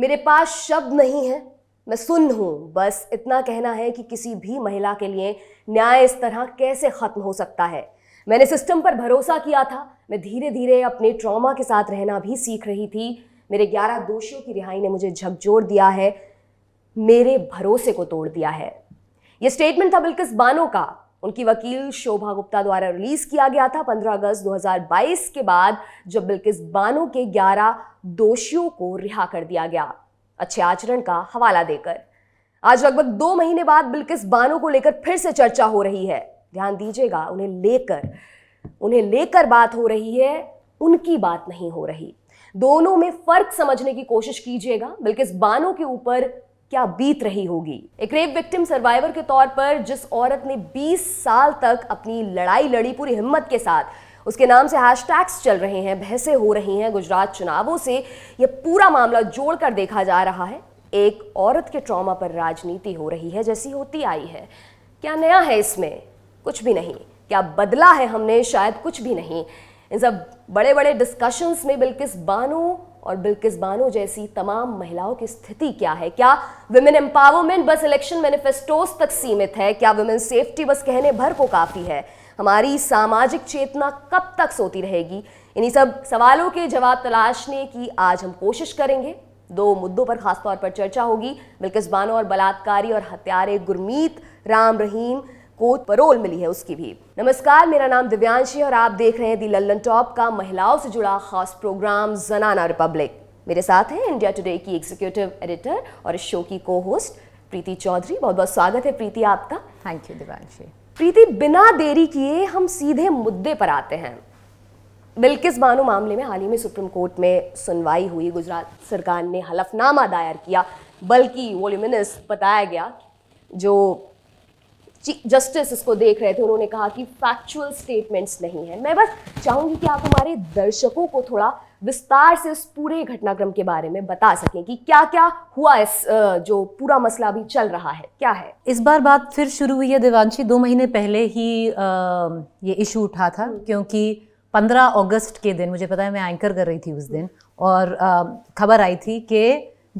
मेरे पास शब्द नहीं है मैं सुन हूं बस इतना कहना है कि किसी भी महिला के लिए न्याय इस तरह कैसे ख़त्म हो सकता है मैंने सिस्टम पर भरोसा किया था मैं धीरे धीरे अपने ट्रॉमा के साथ रहना भी सीख रही थी मेरे ग्यारह दोषियों की रिहाई ने मुझे झकझोर दिया है मेरे भरोसे को तोड़ दिया है यह स्टेटमेंट था बिल्किस बानो का उनकी वकील शोभा गुप्ता द्वारा रिलीज किया गया था 15 अगस्त 2022 के बाद जब बिल्किस बानो के 11 दोषियों को रिहा कर दिया गया अच्छे आचरण का हवाला देकर आज लगभग दो महीने बाद बिल्किस बानो को लेकर फिर से चर्चा हो रही है ध्यान दीजिएगा उन्हें लेकर उन्हें लेकर बात हो रही है उनकी बात नहीं हो रही दोनों में फर्क समझने की कोशिश कीजिएगा बिल्किस बानो के ऊपर क्या बीत रही होगी एक रेप विक्टिम सर्वाइवर के तौर पर जिस औरत ने 20 साल तक अपनी लड़ाई लड़ी पूरी हिम्मत के साथ उसके नाम से हैशटैग्स चल रहे हैं बहसें हो रही हैं गुजरात चुनावों से यह पूरा मामला जोड़कर देखा जा रहा है एक औरत के ट्रॉमा पर राजनीति हो रही है जैसी होती आई है क्या नया है इसमें कुछ भी नहीं क्या बदला है हमने शायद कुछ भी नहीं इन सब बड़े बड़े डिस्कशंस में बिल्किस बानो और बिल्किस बानो जैसी तमाम महिलाओं की स्थिति क्या है क्या विमेन एम्पावरमेंट बस इलेक्शन मैनिफेस्टोस तक सीमित है क्या वुमेन सेफ्टी बस कहने भर को काफ़ी है हमारी सामाजिक चेतना कब तक सोती रहेगी इन्हीं सब सवालों के जवाब तलाशने की आज हम कोशिश करेंगे दो मुद्दों पर खासतौर पर चर्चा होगी बिल्किस बानो और बलात्कारी और हत्यारे गुरमीत राम रहीम को परोल मिली है उसकी भी नमस्कार मेरा नाम दिव्यांशी और आप देख रहे हैं दी लल्लन टॉप का महिलाओं से जुड़ा खास प्रोग्राम जनाना रिपब्लिक मेरे साथ हैं इंडिया टुडे की एग्जीक्यूटिव एडिटर और इस शो की को होस्ट प्रीति चौधरी बहुत बहुत स्वागत है प्रीति आपका थैंक यू दिव्यांशी प्रीति बिना देरी किए हम सीधे मुद्दे पर आते हैं बिल्किस बानो मामले में हाल ही में सुप्रीम कोर्ट में सुनवाई हुई गुजरात सरकार ने हलफनामा दायर किया बल्कि वो बताया गया जो जस्टिस इसको देख रहे थे उन्होंने कहा कि फैक्चुअल स्टेटमेंट्स नहीं है मैं बस चाहूंगी कि आप हमारे दर्शकों को थोड़ा विस्तार से इस पूरे घटनाक्रम के बारे में बता सकें कि क्या क्या हुआ इस जो पूरा मसला अभी चल रहा है क्या है इस बार बात फिर शुरू हुई है देवांशी दो महीने पहले ही ये इशू उठा था हम्म। क्योंकि 15 अगस्त के दिन मुझे पता है मैं एंकर कर रही थी उस दिन और खबर आई थी कि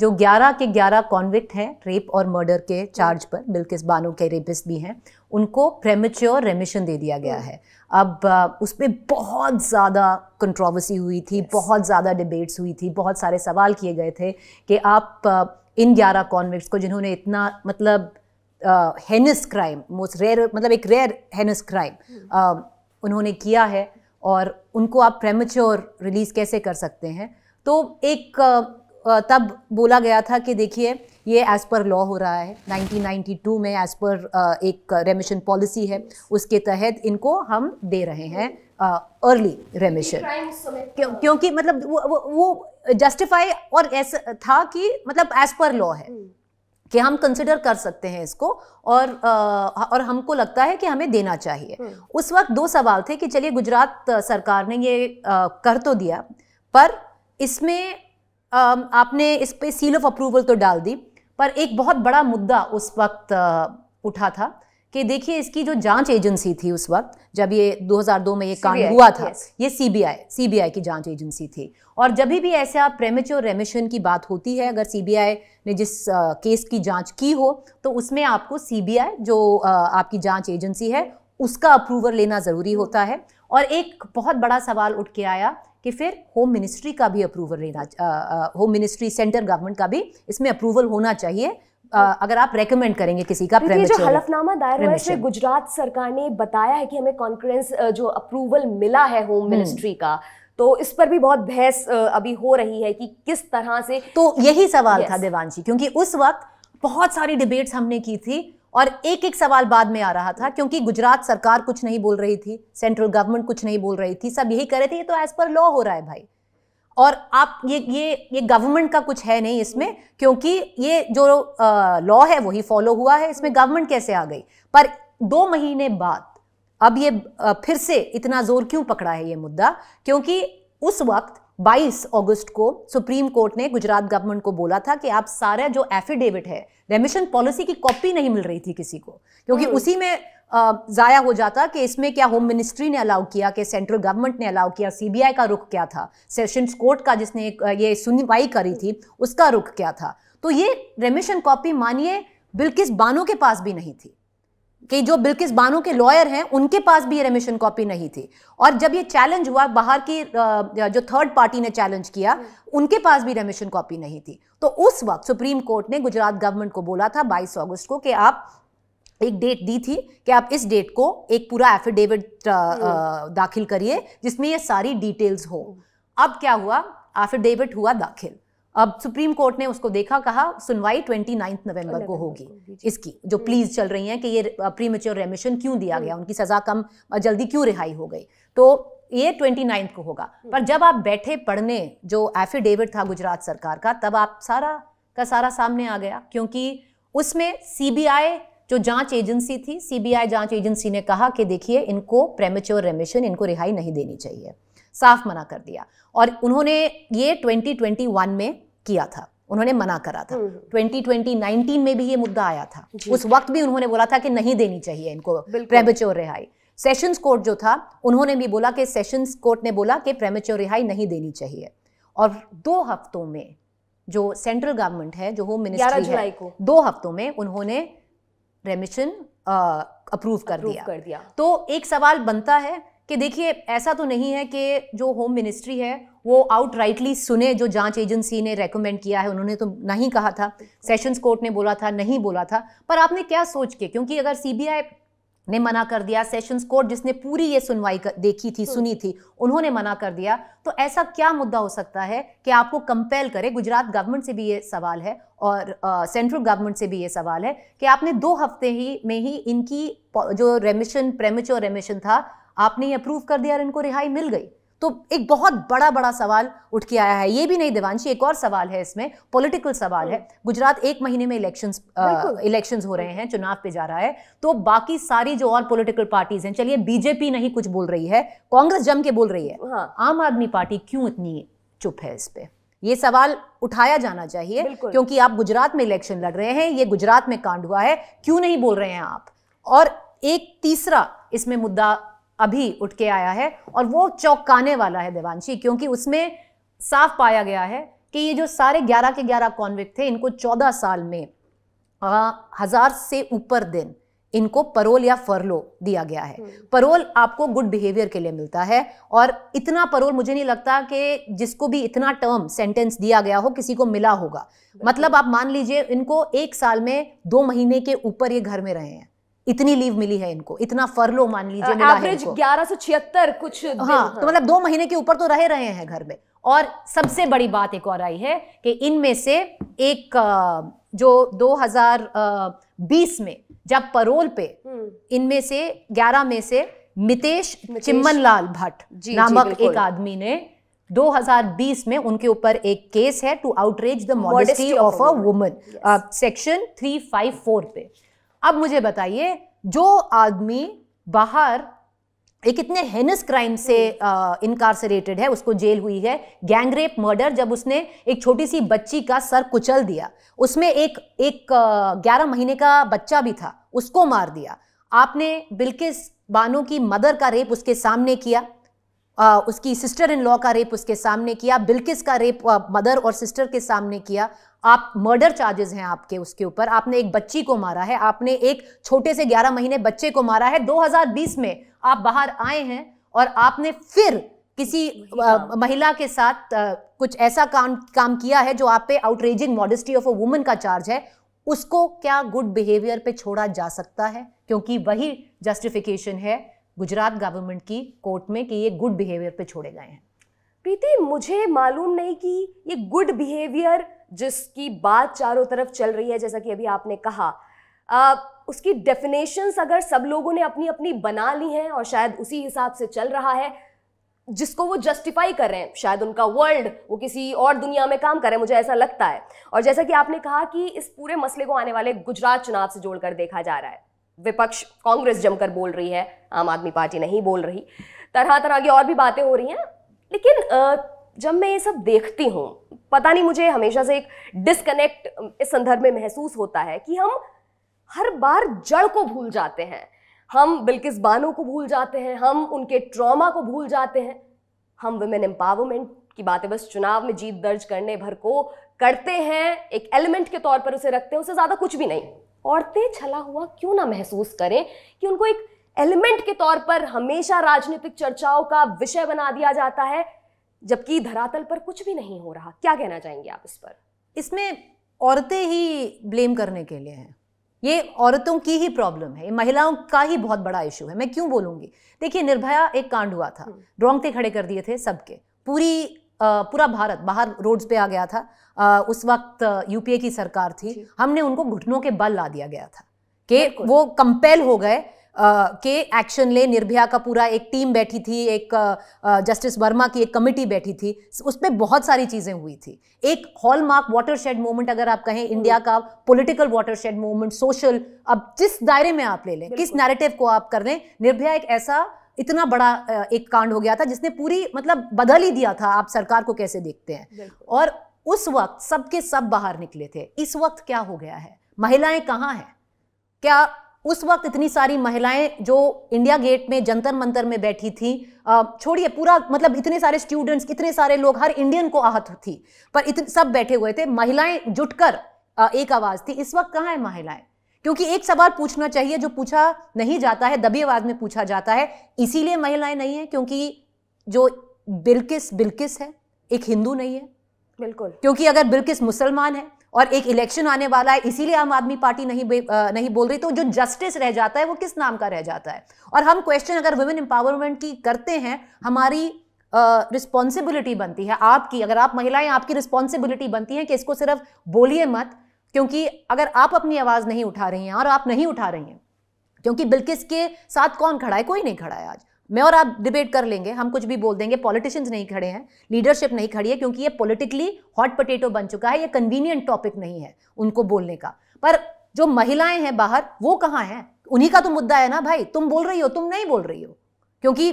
जो 11 के 11 कॉन्विक्ट हैं रेप और मर्डर के चार्ज पर बिल्किस बानो के रेपिस्ट भी हैं उनको प्रेमेच्योर रेमिशन दे दिया गया है अब उस पर बहुत ज़्यादा कंट्रोवर्सी हुई थी बहुत ज़्यादा डिबेट्स हुई थी बहुत सारे सवाल किए गए थे कि आप इन ग्यारह कॉन्विक्ट को जिन्होंने इतना मतलब हेनस क्राइम मोस्ट रेयर मतलब एक रेयर हेनस क्राइम उन्होंने किया है और उनको आप प्रेमेच्योर रिलीज़ कैसे कर सकते हैं तो एक uh, तब बोला गया था कि देखिए ये एज़ पर लॉ हो रहा है 1992 में एज़ पर एक रेमिशन पॉलिसी है उसके तहत इनको हम दे रहे हैं अर्ली रेमिशन क्यों क्योंकि मतलब वो वो जस्टिफाई और ऐसा था कि मतलब एज पर लॉ है हम्म। कि हम कंसिडर कर सकते हैं इसको और आ, और हमको लगता है कि हमें देना चाहिए हम्म। उस वक्त दो सवाल थे कि चलिए गुजरात सरकार ने ये आ, कर तो दिया पर इसमें आपने इस पर सील ऑफ अप्रूवल तो डाल दी पर एक बहुत बड़ा मुद्दा उस वक्त उठा था कि देखिए इसकी जो जांच एजेंसी थी उस वक्त जब ये 2002 में ये कांड हुआ था ये सीबीआई सीबीआई की जांच एजेंसी थी और जब भी ऐसा प्रेमेच्योर रेमिशन की बात होती है अगर सीबीआई ने जिस आ, केस की जांच की हो तो उसमें आपको सीबीआई जो आ, आपकी जांच एजेंसी है उसका अप्रूवल लेना ज़रूरी होता है और एक बहुत बड़ा सवाल उठ के आया कि फिर होम मिनिस्ट्री का भी अप्रूवल लेना होम मिनिस्ट्री सेंट्रल गवर्नमेंट का भी इसमें अप्रूवल होना चाहिए आ, अगर आप रेकमेंड करेंगे किसी का जो हलफनामा दायर हुआ है गुजरात सरकार ने बताया है कि हमें कॉन्फ्रेंस जो अप्रूवल मिला है होम हम्म। मिनिस्ट्री का तो इस पर भी बहुत बहस अभी हो रही है कि किस तरह से तो यही सवाल था देवांशी क्योंकि उस वक्त बहुत सारी डिबेट्स हमने की थी और एक एक सवाल बाद में आ रहा था क्योंकि गुजरात सरकार कुछ नहीं बोल रही थी सेंट्रल गवर्नमेंट कुछ नहीं बोल रही थी सब यही कर रहे थे ये तो एज पर लॉ हो रहा है भाई और आप ये ये ये गवर्नमेंट का कुछ है नहीं इसमें क्योंकि ये जो लॉ है वही फॉलो हुआ है इसमें गवर्नमेंट कैसे आ गई पर दो महीने बाद अब ये आ, फिर से इतना जोर क्यों पकड़ा है ये मुद्दा क्योंकि उस वक्त 22 अगस्त को सुप्रीम कोर्ट ने गुजरात गवर्नमेंट को बोला था कि आप सारा जो एफिडेविट है रेमिशन पॉलिसी की कॉपी नहीं मिल रही थी किसी को क्योंकि हम्म। उसी में ज़ाया हो जाता कि इसमें क्या होम मिनिस्ट्री ने अलाउ किया कि सेंट्रल गवर्नमेंट ने अलाउ किया सीबीआई का रुख क्या था सेशन कोर्ट का जिसने ये सुनवाई करी थी उसका रुख क्या था तो ये रेमिशन कॉपी मानिए बिल्किस बानो के पास भी नहीं थी कि जो बिल्किस बानो के लॉयर हैं उनके पास भी ये रेमिशन कॉपी नहीं थी और जब ये चैलेंज हुआ बाहर की जो थर्ड पार्टी ने चैलेंज किया उनके पास भी रेमिशन कॉपी नहीं थी तो उस वक्त सुप्रीम कोर्ट ने गुजरात गवर्नमेंट को बोला था 22 अगस्त को कि आप एक डेट दी थी कि आप इस डेट को एक पूरा एफिडेविट दाखिल करिए जिसमें ये सारी डिटेल्स हो अब क्या हुआ एफिडेविट हुआ दाखिल अब सुप्रीम कोर्ट ने उसको देखा कहा सुनवाई ट्वेंटी नाइन्थ नवम्बर को होगी इसकी जो प्लीज चल रही है कि ये प्री मेच्योर रेमिशन क्यों दिया हम्म। गया उनकी सज़ा कम जल्दी क्यों रिहाई हो गई तो ये ट्वेंटी नाइन्थ को होगा हम्म। पर जब आप बैठे पढ़ने जो एफिडेविट था गुजरात सरकार का तब आप सारा का सारा सामने आ गया क्योंकि उसमें सीबीआई जो जांच एजेंसी थी सीबीआई जांच एजेंसी ने कहा कि देखिए इनको प्रेमेच्योर रेमिशन इनको रिहाई नहीं देनी चाहिए साफ मना कर दिया और उन्होंने ये 2021 में किया था उन्होंने मना करा था 2020 हम्म, 19 हम्म। में भी ये मुद्दा आया था उस वक्त भी उन्होंने बोला था कि नहीं देनी चाहिए इनको प्रेमेच्योर रिहाई सेशंस कोर्ट जो था उन्होंने भी बोला कि सेशंस कोर्ट ने बोला कि प्रेमेच्योर रिहाई नहीं देनी चाहिए और दो हफ्तों में जो सेंट्रल गवर्नमेंट है जो होम मिनिस्ट्री है को। दो हफ्तों में उन्होंने रेमिशन अप्रूव कर, कर दिया तो एक सवाल बनता है कि देखिए ऐसा तो नहीं है कि जो होम मिनिस्ट्री है वो आउट राइटली सुने जो जांच एजेंसी ने रेकमेंड किया है उन्होंने तो नहीं कहा था सेशंस कोर्ट ने बोला था नहीं बोला था पर आपने क्या सोच के क्योंकि अगर सीबीआई ने मना कर दिया सेशंस कोर्ट जिसने पूरी ये सुनवाई देखी थी सुनी थी उन्होंने मना कर दिया तो ऐसा क्या मुद्दा हो सकता है कि आपको कंपेल करे गुजरात गवर्नमेंट से भी ये सवाल है और सेंट्रल गवर्नमेंट से भी ये सवाल है कि आपने दो हफ्ते ही में ही इनकी जो रेमिशन प्रेमिचोर रेमिशन था आपने ये अप्रूव कर दिया और इनको रिहाई मिल गई तो एक बहुत बड़ा बड़ा सवाल उठ के आया है ये भी नहीं देवांशी एक और सवाल है इसमें पॉलिटिकल सवाल है हम्म। गुजरात एक महीने में इलेक्शंस इलेक्शंस हो रहे हैं चुनाव पे जा रहा है तो बाकी सारी जो और पॉलिटिकल पार्टीज हैं चलिए बीजेपी नहीं कुछ बोल रही है कांग्रेस जम के बोल रही है हाँ। आम आदमी पार्टी क्यों इतनी चुप है इस पर ये सवाल उठाया जाना चाहिए क्योंकि आप गुजरात में इलेक्शन लड़ रहे हैं ये गुजरात में कांड हुआ है क्यों नहीं बोल रहे हैं आप और एक तीसरा इसमें मुद्दा अभी उठ के आया है और वो चौंकाने वाला है देवांशी क्योंकि उसमें साफ पाया गया है कि ये जो सारे ग्यारह के ग्यारह कॉन्विक थे इनको चौदह साल में आ, हजार से ऊपर दिन इनको परोल या फरलो दिया गया है परोल हम्म। आपको गुड बिहेवियर के लिए मिलता है और इतना परोल मुझे नहीं लगता कि जिसको भी इतना टर्म सेंटेंस दिया गया हो किसी को मिला होगा मतलब आप मान लीजिए इनको एक साल में दो महीने के ऊपर ये घर में रहे हैं इतनी लीव मिली है इनको इतना फरलो मान लीजिए एवरेज ग्यारह सौ छिहत्तर कुछ हाँ, तो मतलब दो महीने के ऊपर तो रह रहे हैं घर में और सबसे बड़ी बात एक और आई है कि इनमें से एक जो 2020 में जब परोल पे हम्म। इनमें से 11 में से मितेश, मितेश चिम्मनलाल भट्ट नामक एक आदमी ने 2020 में उनके ऊपर एक केस है to outreach the modesty of a woman section 354 पे अब मुझे बताइए जो आदमी बाहर एक इतने हेनस क्राइम से इनकारसरेटेड है उसको जेल हुई है गैंगरेप मर्डर जब उसने एक छोटी सी बच्ची का सर कुचल दिया उसमें एक एक ग्यारह महीने का बच्चा भी था उसको मार दिया आपने बिल्किस बानो की मदर का रेप उसके सामने किया आ, उसकी सिस्टर इन लॉ का रेप उसके सामने किया बिल्किस का रेप आ, मदर और सिस्टर के सामने किया आप मर्डर चार्जेस हैं आपके उसके ऊपर आपने एक बच्ची को मारा है आपने एक छोटे से 11 महीने बच्चे को मारा है 2020 में आप बाहर आए हैं और आपने फिर किसी महिला, महिला के साथ आ, कुछ ऐसा काम काम किया है जो आप पे outraging modesty of a woman का चार्ज है उसको क्या गुड बिहेवियर पे छोड़ा जा सकता है क्योंकि वही जस्टिफिकेशन है गुजरात गवर्नमेंट की कोर्ट में कि ये गुड बिहेवियर पे छोड़े गए हैं प्रीति मुझे मालूम नहीं कि ये गुड बिहेवियर जिसकी बात चारों तरफ चल रही है जैसा कि अभी आपने कहा आ, उसकी डेफिनेशंस अगर सब लोगों ने अपनी अपनी बना ली हैं और शायद उसी हिसाब से चल रहा है जिसको वो जस्टिफाई कर रहे हैं शायद उनका वर्ल्ड वो किसी और दुनिया में काम कर रहे हैं मुझे ऐसा लगता है और जैसा कि आपने कहा कि इस पूरे मसले को आने वाले गुजरात चुनाव से जोड़कर देखा जा रहा है विपक्ष कांग्रेस जमकर बोल रही है आम आदमी पार्टी नहीं बोल रही तरह तरह की और भी बातें हो रही हैं लेकिन जब मैं ये सब देखती हूँ पता नहीं मुझे हमेशा से एक डिस्कनेक्ट इस संदर्भ में महसूस होता है कि हम हर बार जड़ को भूल जाते हैं हम बिल्किस बानों को भूल जाते हैं हम उनके ट्रॉमा को भूल जाते हैं हम वुमेन एम्पावरमेंट की बातें बस चुनाव में जीत दर्ज करने भर को करते हैं एक एलिमेंट के तौर पर उसे रखते हैं उससे ज़्यादा कुछ भी नहीं औरतें छला हुआ क्यों ना महसूस करें कि उनको एक एलिमेंट के तौर पर हमेशा राजनीतिक चर्चाओं का विषय बना दिया जाता है जबकि धरातल पर कुछ भी नहीं हो रहा क्या कहना चाहेंगे आप इस पर इसमें औरतें ही ब्लेम करने के लिए हैं ये औरतों की ही प्रॉब्लम है महिलाओं का ही बहुत बड़ा इशू है मैं क्यों बोलूंगी देखिए निर्भया एक कांड हुआ था हम्म। रोंगटे खड़े कर दिए थे सबके पूरी आ, पूरा भारत बाहर रोड्स पे आ गया था आ, उस वक्त यूपीए की सरकार थी हमने उनको घुटनों के बल ला दिया गया था कि वो कंपेल हो गए के एक्शन ले निर्भया का पूरा एक टीम बैठी थी एक जस्टिस वर्मा की एक कमेटी बैठी थी उस पर बहुत सारी चीज़ें हुई थी एक हॉलमार्क वाटरशेड मोमेंट अगर आप कहें इंडिया का पॉलिटिकल वाटरशेड मोमेंट सोशल अब जिस दायरे में आप ले लें किस नैरेटिव को आप कर लें निर्भया एक ऐसा इतना बड़ा एक कांड हो गया था जिसने पूरी मतलब बदल ही दिया था आप सरकार को कैसे देखते हैं और उस वक्त सबके सब बाहर निकले थे इस वक्त क्या हो गया है महिलाएं कहाँ हैं क्या उस वक्त इतनी सारी महिलाएं जो इंडिया गेट में जंतर मंतर में बैठी थी छोड़िए पूरा मतलब इतने सारे स्टूडेंट्स इतने सारे लोग हर इंडियन को आहत थी पर इतने सब बैठे हुए थे महिलाएं जुटकर एक आवाज थी इस वक्त कहाँ है महिलाएं क्योंकि एक सवाल पूछना चाहिए जो पूछा नहीं जाता है दबी आवाज में पूछा जाता है इसीलिए महिलाएं नहीं है क्योंकि जो बिल्किस बिल्किस है एक हिंदू नहीं है बिल्कुल क्योंकि अगर बिल्किस मुसलमान है और एक इलेक्शन आने वाला है इसीलिए आम आदमी पार्टी नहीं नहीं बोल रही तो जो जस्टिस रह जाता है वो किस नाम का रह जाता है और हम क्वेश्चन अगर वुमेन एम्पावरमेंट की करते हैं हमारी रिस्पॉन्सिबिलिटी uh, बनती है आपकी अगर आप महिलाएं आपकी रिस्पॉन्सिबिलिटी बनती है कि इसको सिर्फ बोलिए मत क्योंकि अगर आप अपनी आवाज़ नहीं उठा रही हैं और आप नहीं उठा रही हैं क्योंकि बिल्किस के साथ कौन खड़ा है कोई नहीं खड़ा है आज मैं और आप डिबेट कर लेंगे हम कुछ भी बोल देंगे पॉलिटिशियंस नहीं खड़े हैं लीडरशिप नहीं खड़ी है क्योंकि ये पॉलिटिकली हॉट पोटेटो बन चुका है ये कन्वीनियंट टॉपिक नहीं है उनको बोलने का पर जो महिलाएं हैं बाहर वो कहाँ हैं उन्हीं का तो मुद्दा है ना भाई तुम बोल रही हो तुम नहीं बोल रही हो क्योंकि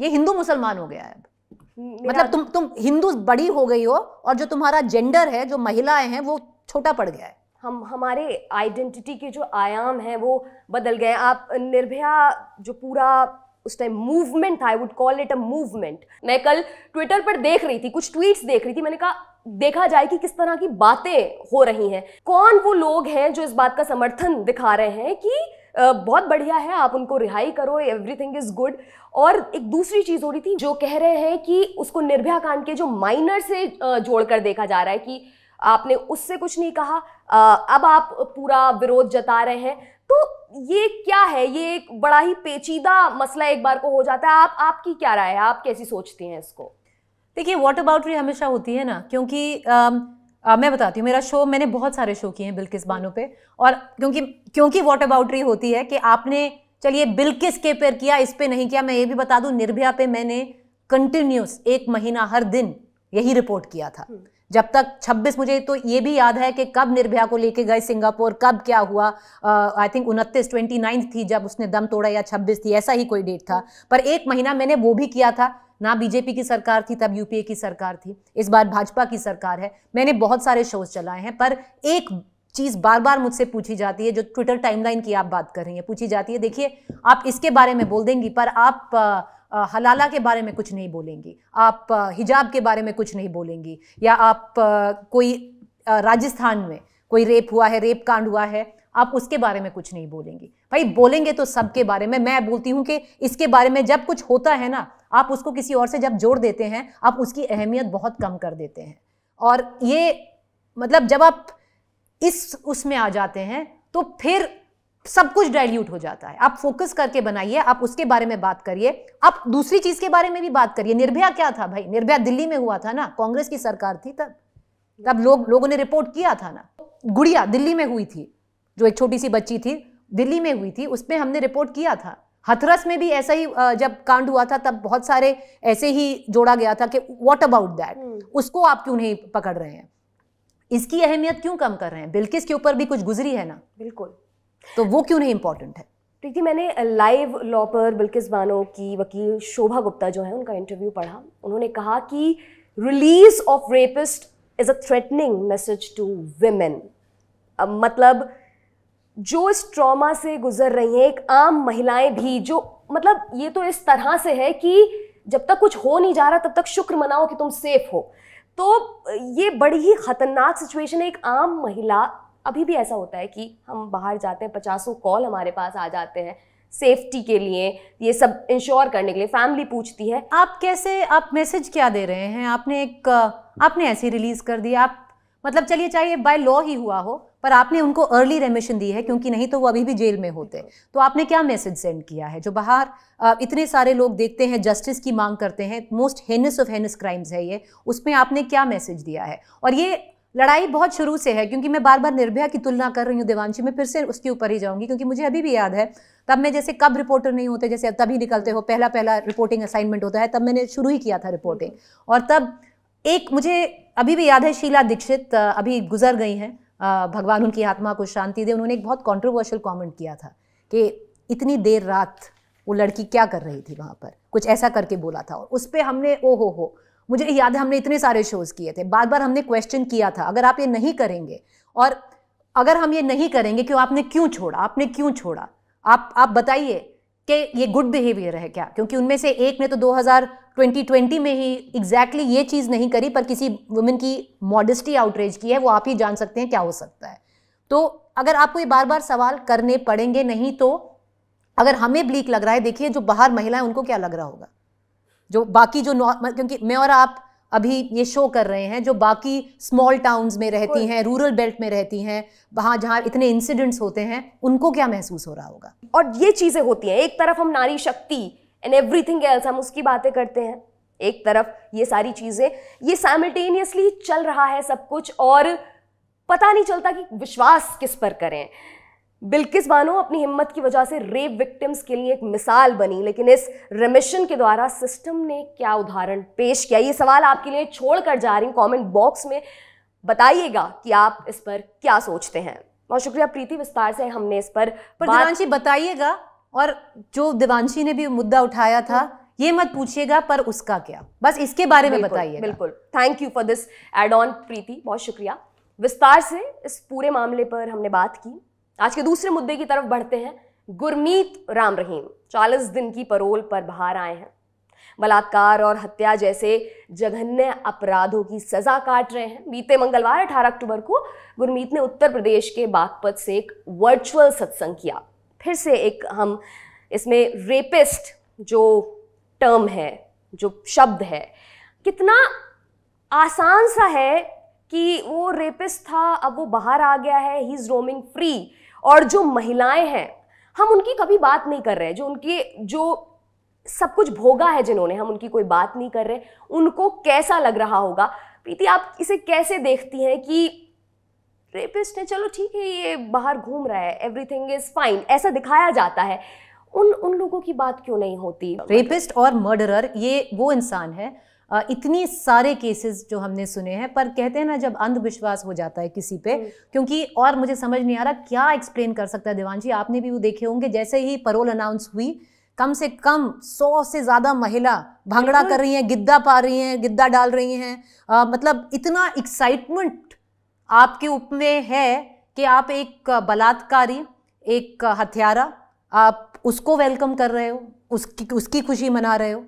ये हिंदू मुसलमान हो गया है अब मतलब तुम तुम हिंदू बड़ी हो गई हो और जो तुम्हारा जेंडर है जो महिलाएं हैं वो छोटा पड़ गया है हम हमारे आइडेंटिटी के जो आयाम हैं वो बदल गए आप निर्भया जो पूरा उस टाइम मूवमेंट था I would call it a movement मैं कल ट्विटर पर देख रही थी कुछ ट्वीट्स देख रही थी मैंने कहा देखा जाए कि किस तरह की बातें हो रही हैं कौन वो लोग हैं जो इस बात का समर्थन दिखा रहे हैं कि बहुत बढ़िया है आप उनको रिहाई करो एवरीथिंग इज गुड और एक दूसरी चीज़ हो रही थी जो कह रहे हैं कि उसको निर्भया कांड के जो माइनर से जोड़कर देखा जा रहा है कि आपने उससे कुछ नहीं कहा अब आप पूरा विरोध जता रहे हैं तो ये क्या है ये एक बड़ा ही पेचीदा मसला एक बार को हो जाता है आप आपकी क्या राय है आप कैसी सोचती हैं इसको देखिए वॉट अबाउटरी हमेशा होती है ना क्योंकि आ, आ, मैं बताती हूँ मेरा शो मैंने बहुत सारे शो किए हैं बिल्किस बानो पे और क्योंकि क्योंकि वॉट अबाउटरी होती है कि आपने चलिए बिल्किस के पर किया इस पर नहीं किया मैं ये भी बता दूँ निर्भया पे मैंने कंटिन्यूस एक महीना हर दिन यही रिपोर्ट किया था हम्म। जब तक 26 मुझे तो ये भी याद है कि कब निर्भया को लेके गए सिंगापुर कब क्या हुआ आई थिंक उनतीस ट्वेंटी थी जब उसने दम तोड़ा या 26 थी ऐसा ही कोई डेट था हम्म। पर एक महीना मैंने वो भी किया था ना बीजेपी की सरकार थी तब यूपीए की सरकार थी इस बार भाजपा की सरकार है मैंने बहुत सारे शोज चलाए हैं पर एक चीज़ बार बार मुझसे पूछी जाती है जो ट्विटर टाइमलाइन की आप बात कर रही हैं पूछी जाती है देखिए आप इसके बारे में बोल देंगी पर आप हलाला के बारे में कुछ नहीं बोलेंगी आप हिजाब के बारे में कुछ नहीं बोलेंगी या आप कोई राजस्थान में कोई रेप हुआ है रेप कांड हुआ है आप उसके बारे में कुछ नहीं बोलेंगी भाई बोलेंगे तो सबके बारे में मैं बोलती हूँ कि इसके बारे में जब कुछ होता है ना आप उसको किसी और से जब जोड़ देते हैं आप उसकी अहमियत बहुत कम कर देते हैं और ये मतलब जब आप इस उसमें आ जाते हैं तो फिर सब कुछ डायल्यूट हो जाता है आप फोकस करके बनाइए आप उसके बारे में बात करिए आप दूसरी चीज के बारे में भी बात करिए निर्भया क्या था भाई निर्भया दिल्ली में हुआ था ना कांग्रेस की सरकार थी तब तब लोग लोगों ने रिपोर्ट किया था ना गुड़िया दिल्ली में हुई थी जो एक छोटी सी बच्ची थी दिल्ली में हुई थी उसमें हमने रिपोर्ट किया था हथरस में भी ऐसा ही जब कांड हुआ था तब बहुत सारे ऐसे ही जोड़ा गया था कि वॉट अबाउट दैट उसको आप क्यों नहीं पकड़ रहे हैं इसकी अहमियत क्यों कम कर रहे हैं बिल्किस के ऊपर भी कुछ गुजरी है ना बिल्कुल तो वो क्यों नहीं इम्पोर्टेंट है प्रीति मैंने लाइव लॉ पर बिल्किस बानो की वकील शोभा गुप्ता जो है उनका इंटरव्यू पढ़ा उन्होंने कहा कि release of rapist is a threatening message to women मतलब जो इस ट्रॉमा से गुजर रही हैं एक आम महिलाएं भी जो मतलब ये तो इस तरह से है कि जब तक कुछ हो नहीं जा रहा तब तक शुक्र मनाओ कि तुम सेफ हो तो ये बड़ी ही खतरनाक सिचुएशन है एक आम महिला अभी भी ऐसा होता है कि हम बाहर जाते हैं पचासों कॉल हमारे पास आ जाते हैं सेफ्टी के लिए ये सब इंश्योर करने के लिए फैमिली पूछती है आप कैसे आप मैसेज क्या दे रहे हैं आपने एक आपने ऐसी रिलीज कर दी आप मतलब चलिए चाहिए बाय लॉ ही हुआ हो पर आपने उनको अर्ली रेमिशन दी है क्योंकि नहीं तो वो अभी भी जेल में होते तो आपने क्या मैसेज सेंड किया है जो बाहर इतने सारे लोग देखते हैं जस्टिस की मांग करते हैं most heinous of heinous crimes है ये उसमें आपने क्या मैसेज दिया है और ये लड़ाई बहुत शुरू से है क्योंकि मैं बार बार निर्भया की तुलना कर रही हूँ देवांशी में फिर से उसके ऊपर ही जाऊँगी क्योंकि मुझे अभी भी याद है तब मैं जैसे कब रिपोर्टर नहीं होते जैसे अब तभी निकलते हो पहला पहला रिपोर्टिंग असाइनमेंट होता है तब मैंने शुरू ही किया था रिपोर्टिंग और तब एक मुझे अभी भी याद है शीला दीक्षित अभी गुजर गई हैं भगवान उनकी आत्मा को शांति दे उन्होंने एक बहुत कॉन्ट्रोवर्शियल कॉमेंट किया था कि इतनी देर रात वो लड़की क्या कर रही थी वहाँ पर कुछ ऐसा करके बोला था और उस पर हमने ओ हो हो मुझे याद है हमने इतने सारे शोज़ किए थे बार बार हमने क्वेश्चन किया था अगर आप ये नहीं करेंगे और अगर हम ये नहीं करेंगे कि आपने क्यों छोड़ा आपने क्यों छोड़ा आप आप बताइए कि ये गुड बिहेवियर है क्या क्योंकि उनमें से एक ने तो 2020 में ही एग्जैक्टली exactly ये चीज़ नहीं करी पर किसी वुमेन की मॉडेस्टी आउटरेज की है वो आप ही जान सकते हैं क्या हो सकता है तो अगर आपको ये बार बार सवाल करने पड़ेंगे नहीं तो अगर हमें ब्लीक लग रहा है देखिए जो बाहर महिलाएं उनको क्या लग रहा होगा जो बाकी जो क्योंकि मैं और आप अभी ये शो कर रहे हैं जो बाकी स्मॉल टाउन्स में रहती हैं रूरल बेल्ट में रहती हैं वहाँ जहाँ इतने इंसिडेंट्स होते हैं उनको क्या महसूस हो रहा होगा और ये चीज़ें होती हैं एक तरफ हम नारी शक्ति एंड एवरीथिंग एल्स हम उसकी बातें करते हैं एक तरफ ये सारी चीज़ें ये साइमल्टेनियसली चल रहा है सब कुछ और पता नहीं चलता कि विश्वास किस पर करें बिल्किस बानो अपनी हिम्मत की वजह से रेप विक्टिम्स के लिए एक मिसाल बनी लेकिन इस रेमिशन के द्वारा सिस्टम ने क्या उदाहरण पेश किया ये सवाल आपके लिए छोड़ कर जा रही हूँ कॉमेंट बॉक्स में बताइएगा कि आप इस पर क्या सोचते हैं बहुत शुक्रिया प्रीति विस्तार से हमने इस पर, पर दिवांशी बताइएगा और जो दिवांशी ने भी मुद्दा उठाया था हम्म। ये मत पूछिएगा पर उसका क्या बस इसके बारे में बताइए बिल्कुल thank you for this add on Preeti बहुत शुक्रिया विस्तार से इस पूरे मामले पर हमने बात की आज के दूसरे मुद्दे की तरफ बढ़ते हैं गुरमीत राम रहीम चालीस दिन की परोल पर बाहर आए हैं बलात्कार और हत्या जैसे जघन्य अपराधों की सजा काट रहे हैं बीते मंगलवार 18 अक्टूबर को गुरमीत ने उत्तर प्रदेश के बागपत से एक वर्चुअल सत्संग किया फिर से एक हम इसमें रेपिस्ट जो टर्म है जो शब्द है कितना आसान सा है कि वो रेपिस्ट था अब वो बाहर आ गया है ही इज़ रोमिंग फ्री और जो महिलाएं हैं हम उनकी कभी बात नहीं कर रहे हैं जो उनके जो सब कुछ भोगा है जिन्होंने हम उनकी कोई बात नहीं कर रहे उनको कैसा लग रहा होगा प्रीति आप इसे कैसे देखती हैं कि रेपिस्ट ने चलो ठीक है ये बाहर घूम रहा है एवरीथिंग इज फाइन ऐसा दिखाया जाता है उन उन लोगों की बात क्यों नहीं होती रेपिस्ट और मर्डरर ये वो इंसान है इतनी सारे केसेस जो हमने सुने हैं पर कहते हैं ना जब अंधविश्वास हो जाता है किसी पे हम्म। क्योंकि और मुझे समझ नहीं आ रहा क्या एक्सप्लेन कर सकता है दीवान जी आपने भी वो देखे होंगे जैसे ही परोल अनाउंस हुई कम से कम सौ से ज़्यादा महिला भांगड़ा कर रही हैं गिद्दा पा रही हैं गिद्दा डाल रही हैं आ, मतलब इतना एक्साइटमेंट आपके उप में है कि आप एक बलात्कारी एक हथियारा आप उसको वेलकम कर रहे हो उसकी उसकी खुशी मना रहे हो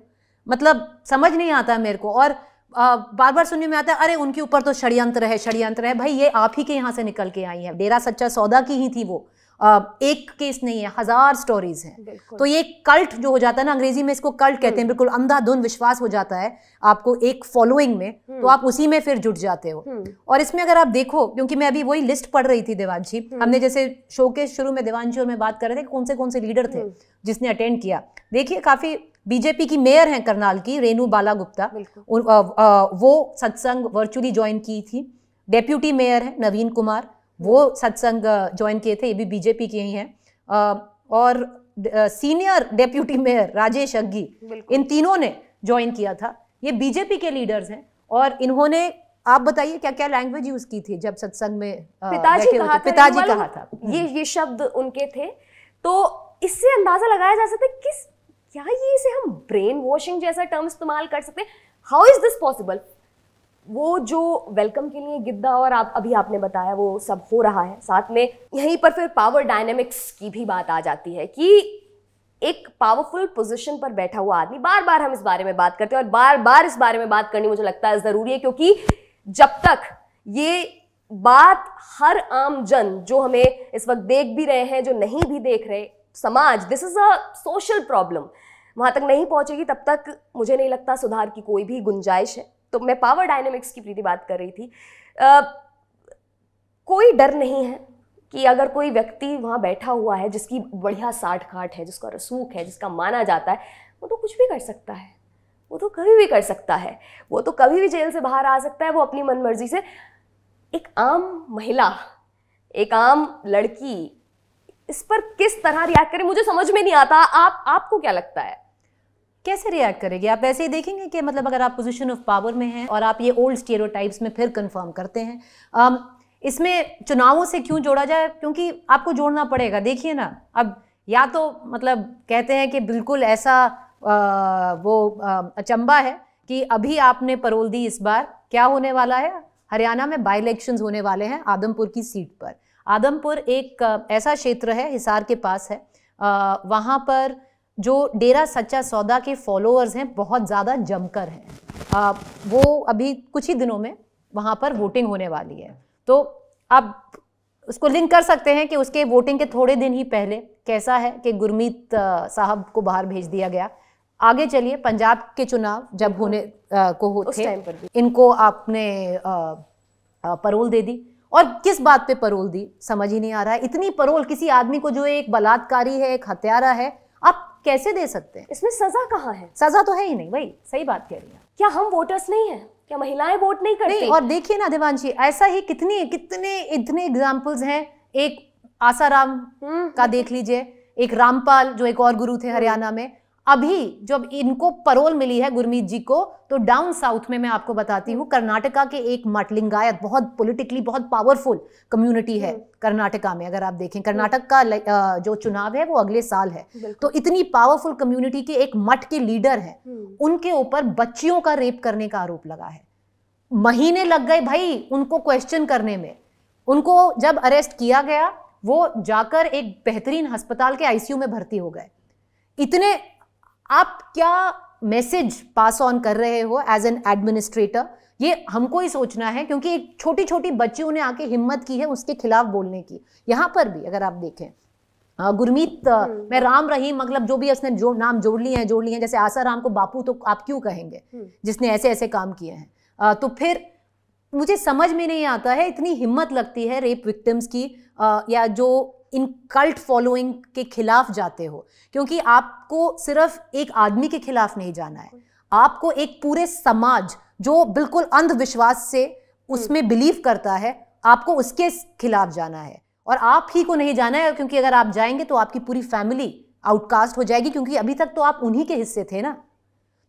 मतलब समझ नहीं आता मेरे को और आ, बार बार सुनने में आता है अरे उनके ऊपर तो षड्यंत्र है षड्यंत्र है भाई ये आप ही के यहाँ से निकल के आई है डेरा सच्चा सौदा की ही थी वो एक केस नहीं है हज़ार स्टोरीज हैं तो ये कल्ट जो हो जाता है ना अंग्रेजी में इसको कल्ट कहते हैं हम्म। बिल्कुल अंधाधुन विश्वास हो जाता है आपको एक फॉलोइंग में तो हम्म। आप उसी में फिर जुट जाते हो हम्म। और इसमें अगर आप देखो क्योंकि मैं अभी वही लिस्ट पढ़ रही थी देवान जी हमने जैसे शो के शुरू में देवान जी और मैं बात कर रहे थे कौन से कौन से लीडर थे जिसने अटेंड किया देखिए काफ़ी बीजेपी की मेयर हैं करनाल की रेणु बाला गुप्ता वो सत्संग वर्चुअली ज्वाइन की थी डेप्यूटी मेयर है नवीन कुमार वो सत्संग ज्वाइन किए थे ये भी बीजेपी के ही हैं और सीनियर डेप्यूटी मेयर राजेश अग्गी इन तीनों ने ज्वाइन किया था ये बीजेपी के लीडर्स हैं और इन्होंने आप बताइए क्या क्या लैंग्वेज यूज की थी जब सत्संग में पिताजी कहा था पिताजी कहा था ये हम्म। ये शब्द उनके थे तो इससे अंदाजा लगाया जा सकता है किस क्या ये इसे हम ब्रेन वॉशिंग जैसा टर्म इस्तेमाल कर सकते हैं हाउ इज दिस पॉसिबल वो जो वेलकम के लिए गिद्दा और आप अभी आपने बताया वो सब हो रहा है साथ में यहीं पर फिर पावर डायनेमिक्स की भी बात आ जाती है कि एक पावरफुल पोजीशन पर बैठा हुआ आदमी बार बार हम इस बारे में बात करते हैं और बार बार इस बारे में बात करनी मुझे लगता है ज़रूरी है क्योंकि जब तक ये बात हर आम जन जो हमें इस वक्त देख भी रहे हैं जो नहीं भी देख रहे समाज this is a social problem वहाँ तक नहीं पहुँचेगी तब तक मुझे नहीं लगता सुधार की कोई भी गुंजाइश है तो मैं पावर डायनेमिक्स की प्रीति बात कर रही थी आ, कोई डर नहीं है कि अगर कोई व्यक्ति वहाँ बैठा हुआ है जिसकी बढ़िया साठ काट है जिसका रसूख है जिसका माना जाता है वो तो कुछ भी कर सकता है वो तो कभी भी कर सकता है वो तो कभी भी जेल से बाहर आ सकता है वो अपनी मन मर्जी से एक आम महिला एक आम लड़की इस पर किस तरह रिएक्ट करें मुझे समझ में नहीं आता आप आपको क्या लगता है कैसे रिएक्ट करेगी आप वैसे ही देखेंगे कि मतलब अगर आप पोजीशन ऑफ पावर में हैं और आप ये ओल्ड स्टेरोटाइप्स में फिर कंफर्म करते हैं um, इसमें चुनावों से क्यों जोड़ा जाए क्योंकि आपको जोड़ना पड़ेगा देखिए ना अब या तो मतलब कहते हैं कि बिल्कुल ऐसा आ, वो आ, अचंबा है कि अभी आपने परोल दी इस बार क्या होने वाला है हरियाणा में बाई इलेक्शन होने वाले हैं आदमपुर की सीट पर आदमपुर एक ऐसा क्षेत्र है हिसार के पास है वहाँ पर जो डेरा सच्चा सौदा के फॉलोअर्स हैं बहुत ज़्यादा जमकर हैं वो अभी कुछ ही दिनों में वहाँ पर वोटिंग होने वाली है तो आप उसको लिंक कर सकते हैं कि उसके वोटिंग के थोड़े दिन ही पहले कैसा है कि गुरमीत साहब को बाहर भेज दिया गया आगे चलिए पंजाब के चुनाव जब होने आ, को होते टाइम पर भी इनको आपने आ, आ, परोल दे दी और किस बात पे परोल दी समझ ही नहीं आ रहा है इतनी परोल किसी आदमी को जो एक बलात्कारी है एक हत्यारा है आप कैसे दे सकते हैं इसमें सजा कहाँ है सजा तो है ही नहीं भाई सही बात कह रही है क्या हम वोटर्स नहीं है क्या महिलाएं वोट नहीं करती नहीं, और देखिए ना देवांशी ऐसा ही कितनी कितने इतने एग्जाम्पल्स हैं एक आसाराम हम्म। का देख लीजिए एक रामपाल जो एक और गुरु थे हरियाणा में अभी जब इनको परोल मिली है गुरमीत जी को तो डाउन साउथ में मैं आपको बताती हूँ कर्नाटका के एक मटलिंगायत बहुत पॉलिटिकली बहुत पावरफुल कम्युनिटी है हम्म। कर्नाटका में अगर आप देखें कर्नाटक हम्म। का जो चुनाव है वो अगले साल है तो इतनी पावरफुल कम्युनिटी के एक मठ के लीडर है हम्म। उनके ऊपर बच्चियों का रेप करने का आरोप लगा है महीने लग गए भाई उनको क्वेश्चन करने में उनको जब अरेस्ट किया गया वो जाकर एक बेहतरीन अस्पताल के आईसीयू में भर्ती हो गए इतने आप क्या मैसेज पास ऑन कर रहे हो एज एन एडमिनिस्ट्रेटर ये हमको ही सोचना है क्योंकि एक छोटी छोटी बच्चियों ने आके हिम्मत की है उसके खिलाफ बोलने की यहाँ पर भी अगर आप देखें गुरमीत हम्म। मैं राम रहीम मतलब जो भी उसने जो नाम जोड़ लिए हैं जोड़ लिए हैं जैसे आशा राम को बापू तो आप क्यों कहेंगे हम्म। जिसने ऐसे ऐसे काम किए हैं तो फिर मुझे समझ में नहीं आता है इतनी हिम्मत लगती है रेप विक्टिम्स की या जो इन कल्ट फॉलोइंग के खिलाफ जाते हो क्योंकि आपको सिर्फ एक आदमी के खिलाफ नहीं जाना है आपको एक पूरे समाज जो बिल्कुल अंधविश्वास से उसमें बिलीव हम्म। करता है आपको उसके खिलाफ जाना है और आप ही को नहीं जाना है क्योंकि अगर आप जाएंगे तो आपकी पूरी फैमिली आउटकास्ट हो जाएगी क्योंकि अभी तक तो आप उन्हीं के हिस्से थे ना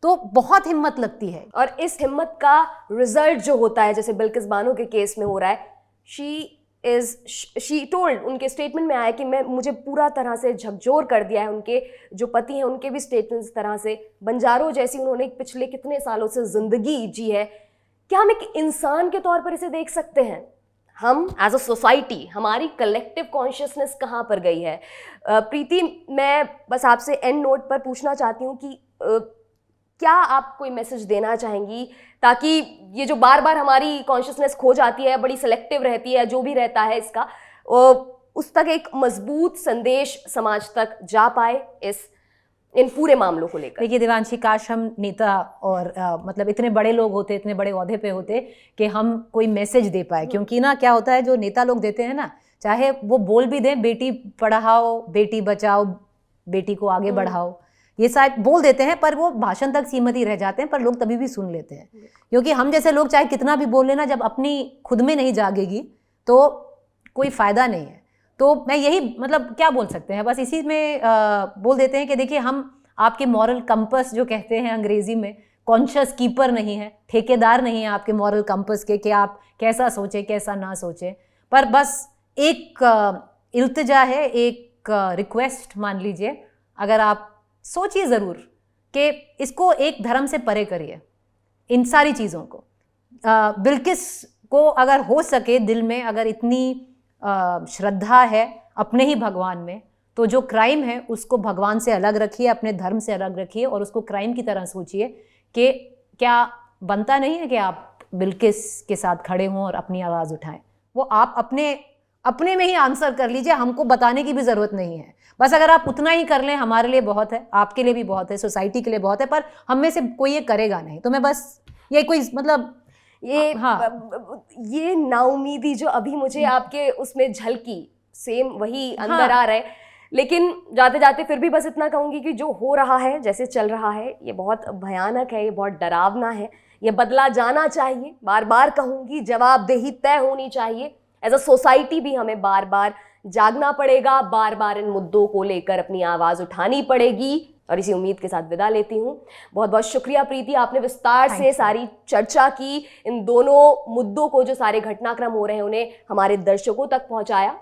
तो बहुत हिम्मत लगती है और इस हिम्मत का रिजल्ट जो होता है जैसे बिल्किस बानो के केस में हो रहा है शी इज़ शी टोल्ड उनके स्टेटमेंट में आया कि मैं मुझे पूरा तरह से झकझोर कर दिया है उनके जो पति हैं उनके भी स्टेटमेंट तरह से बंजारों जैसी उन्होंने पिछले कितने सालों से ज़िंदगी जी है क्या हम एक इंसान के तौर पर इसे देख सकते हैं हम एज अ सोसाइटी हमारी कलेक्टिव कॉन्शियसनेस कहाँ पर गई है प्रीति मैं बस आपसे एंड नोट पर पूछना चाहती हूँ कि क्या आप कोई मैसेज देना चाहेंगी ताकि ये जो बार बार हमारी कॉन्शियसनेस खो जाती है बड़ी सेलेक्टिव रहती है जो भी रहता है इसका उस तक एक मजबूत संदेश समाज तक जा पाए इस इन पूरे मामलों को लेकर देखिए देवांशी काश हम नेता और आ, मतलब इतने बड़े लोग होते इतने बड़े अहदे पे होते कि हम कोई मैसेज दे पाए हम्म। क्योंकि ना क्या होता है जो नेता लोग देते हैं ना चाहे वो बोल भी दें बेटी पढ़ाओ बेटी बचाओ बेटी को आगे हम्म। बढ़ाओ ये शायद बोल देते हैं पर वो भाषण तक सीमित ही रह जाते हैं पर लोग तभी भी सुन लेते हैं क्योंकि हम जैसे लोग चाहे कितना भी बोल लेना जब अपनी खुद में नहीं जागेगी तो कोई फ़ायदा नहीं है तो मैं यही मतलब क्या बोल सकते हैं बस इसी में आ, बोल देते हैं कि देखिए हम आपके मॉरल कंपस जो कहते हैं अंग्रेज़ी में कॉन्शियस कीपर नहीं है ठेकेदार नहीं है आपके मॉरल कंपस के कि आप कैसा सोचें कैसा ना सोचें पर बस एक इल्तजा है एक रिक्वेस्ट मान लीजिए अगर आप सोचिए ज़रूर कि इसको एक धर्म से परे करिए इन सारी चीज़ों को बिल्किस को अगर हो सके दिल में अगर इतनी श्रद्धा है अपने ही भगवान में तो जो क्राइम है उसको भगवान से अलग रखिए अपने धर्म से अलग रखिए और उसको क्राइम की तरह सोचिए कि क्या बनता नहीं है कि आप बिल्किस के साथ खड़े हों और अपनी आवाज़ उठाएं वो आप अपने अपने में ही आंसर कर लीजिए हमको बताने की भी ज़रूरत नहीं है बस अगर आप उतना ही कर लें हमारे लिए बहुत है आपके लिए भी बहुत है सोसाइटी के लिए बहुत है पर हम में से कोई ये करेगा नहीं तो मैं बस ये कोई मतलब ये हाँ ये नाउमीदी जो अभी मुझे हम्म। आपके उसमें झलकी सेम वही अंदर हाँ, आ रहा है लेकिन जाते जाते फिर भी बस इतना कहूँगी कि जो हो रहा है जैसे चल रहा है ये बहुत भयानक है ये बहुत डरावना है ये बदला जाना चाहिए बार बार कहूंगी जवाबदेही तय होनी चाहिए एज अ सोसाइटी भी हमें बार बार जागना पड़ेगा बार बार इन मुद्दों को लेकर अपनी आवाज़ उठानी पड़ेगी और इसी उम्मीद के साथ विदा लेती हूँ बहुत बहुत शुक्रिया प्रीति आपने विस्तार से सारी चर्चा की इन दोनों मुद्दों को जो सारे घटनाक्रम हो रहे हैं उन्हें हमारे दर्शकों तक पहुँचाया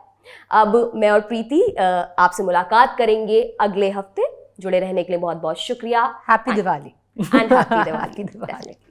अब मैं और प्रीति आपसे मुलाकात करेंगे अगले हफ्ते जुड़े रहने के लिए बहुत बहुत शुक्रिया happy Diwali and happy Diwali Diwali